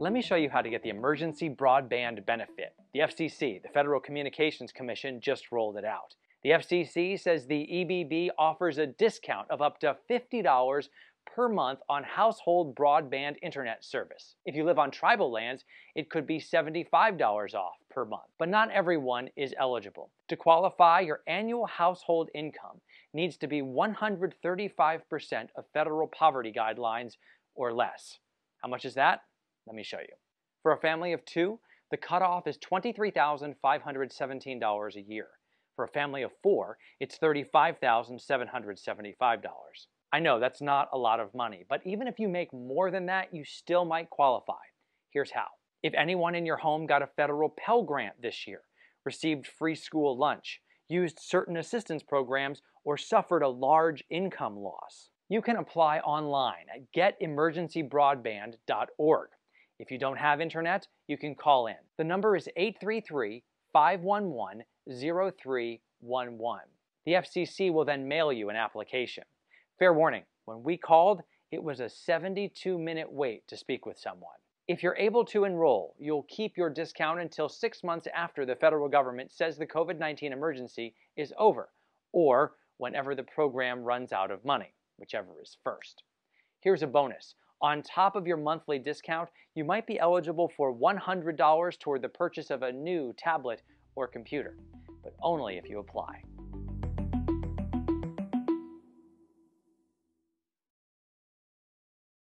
Let me show you how to get the Emergency Broadband Benefit. The FCC, the Federal Communications Commission, just rolled it out. The FCC says the EBB offers a discount of up to $50 per month on household broadband internet service. If you live on tribal lands, it could be $75 off per month. But not everyone is eligible. To qualify, your annual household income needs to be 135% of federal poverty guidelines or less. How much is that? Let me show you. For a family of two, the cutoff is $23,517 a year. For a family of four, it's $35,775. I know that's not a lot of money, but even if you make more than that, you still might qualify. Here's how. If anyone in your home got a federal Pell Grant this year, received free school lunch, used certain assistance programs, or suffered a large income loss, you can apply online at getemergencybroadband.org. If you don't have internet, you can call in. The number is 833 511 0311. The FCC will then mail you an application. Fair warning, when we called, it was a 72 minute wait to speak with someone. If you're able to enroll, you'll keep your discount until six months after the federal government says the COVID 19 emergency is over, or whenever the program runs out of money, whichever is first. Here's a bonus on top of your monthly discount, you might be eligible for $100 toward the purchase of a new tablet or computer, but only if you apply.